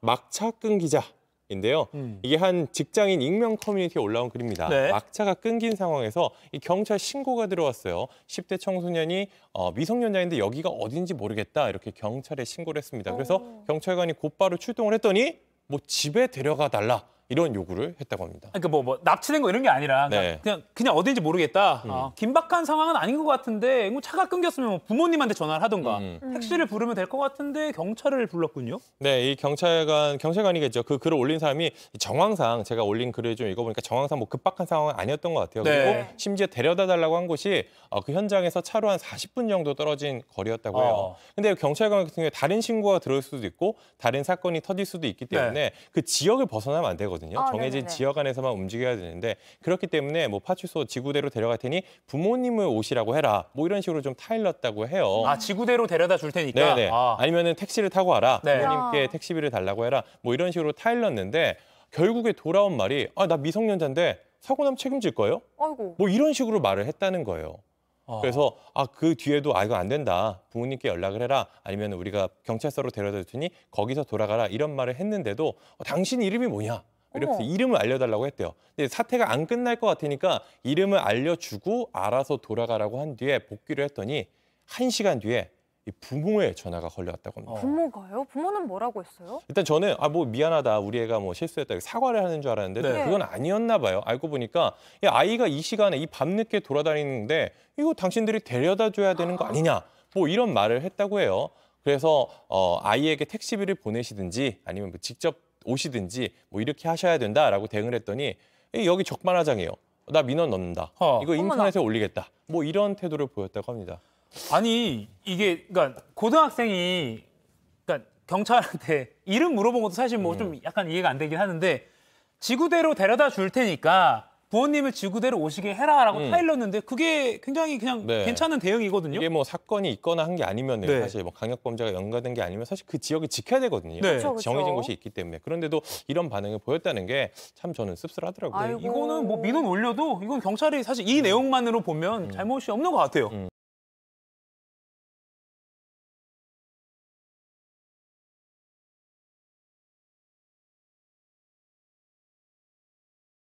막차 끊기자 인데요. 음. 이게 한 직장인 익명 커뮤니티에 올라온 글입니다. 네. 막차가 끊긴 상황에서 이 경찰 신고가 들어왔어요. 10대 청소년이 어, 미성년자인데 여기가 어딘지 모르겠다 이렇게 경찰에 신고를 했습니다. 그래서 오. 경찰관이 곧바로 출동을 했더니 뭐 집에 데려가 달라 이런 요구를 했다고 합니다. 그러니까 뭐, 뭐 납치된 거 이런 게 아니라 그냥 네. 그냥, 그냥, 어딘지 모르겠다. 음. 아, 긴박한 상황은 아닌 것 같은데 뭐 차가 끊겼으면 뭐 부모님한테 전화를 하던가 음. 음. 택시를 부르면 될 것 같은데 경찰을 불렀군요. 네, 이 경찰관 경찰관이겠죠. 그 글을 올린 사람이 정황상 제가 올린 글을 좀 읽어보니까 정황상 뭐 급박한 상황은 아니었던 것 같아요. 네. 그리고 심지어 데려다 달라고 한 곳이 어, 그 현장에서 차로 한 40분 정도 떨어진 거리였다고 해요. 어. 근데 경찰관 같은 경우에 다른 신고가 들어올 수도 있고 다른 사건이 터질 수도 있기 네. 때문에 네. 그 지역을 벗어나면 안 되거든요. 되거든요. 아, 정해진 네네네. 지역 안에서만 움직여야 되는데 그렇기 때문에 뭐 파출소 지구대로 데려갈 테니 부모님을 오시라고 해라. 뭐 이런 식으로 좀 타일렀다고 해요. 아 지구대로 데려다 줄 테니까. 네네. 아. 니면은 택시를 타고 와라. 네. 부모님께 택시비를 달라고 해라. 뭐 이런 식으로 타일렀는데 결국에 돌아온 말이 아나 미성년자인데 사고 나면 책임질 거예요? 아이고. 뭐 이런 식으로 말을 했다는 거예요. 아. 그래서 아 그 뒤에도 아 이거 안 된다 부모님께 연락을 해라 아니면 우리가 경찰서로 데려다 줬더니 거기서 돌아가라 이런 말을 했는데도 어, 당신 이름이 뭐냐 이렇게 이름을 알려달라고 했대요. 근데 사태가 안 끝날 것 같으니까 이름을 알려주고 알아서 돌아가라고 한 뒤에 복귀를 했더니 한 시간 뒤에 부모의 전화가 걸려왔다고 합니다. 어. 부모가요? 부모는 뭐라고 했어요? 일단 저는 아 뭐 미안하다 우리 애가 뭐 실수했다 사과를 하는 줄 알았는데 네. 그건 아니었나 봐요. 알고 보니까 아이가 이 시간에 이 밤늦게 돌아다니는데 이거 당신들이 데려다 줘야 되는 거 아니냐 뭐 이런 말을 했다고 해요. 그래서 어, 아이에게 택시비를 보내시든지 아니면 뭐 직접 오시든지 뭐 이렇게 하셔야 된다라고 대응을 했더니 여기 적반하장이에요. 나 민원 넣는다. 어. 이거 인터넷에 어머나. 올리겠다. 뭐 이런 태도를 보였다고 합니다. 아니 이게 그러니까 고등학생이 그러니까 경찰한테 이름 물어본 것도 사실 뭐좀 음. 약간 이해가 안 되긴 하는데 지구대로 데려다 줄 테니까 부모님을 지구대로 오시게 해라라고 음. 타일렀는데 그게 굉장히 그냥 네. 괜찮은 대응이거든요. 이게 뭐 사건이 있거나 한 게 아니면 네. 사실 뭐 강력 범죄가 연관된 게 아니면 사실 그 지역을 지켜야 되거든요. 네. 그렇그렇 정해진 곳이 있기 때문에 그런데도 이런 반응을 보였다는 게 참 저는 씁쓸하더라고요. 아이고. 이거는 뭐 민원 올려도 이건 경찰이 사실 이 음. 내용만으로 보면 음. 잘못이 없는 것 같아요. 음.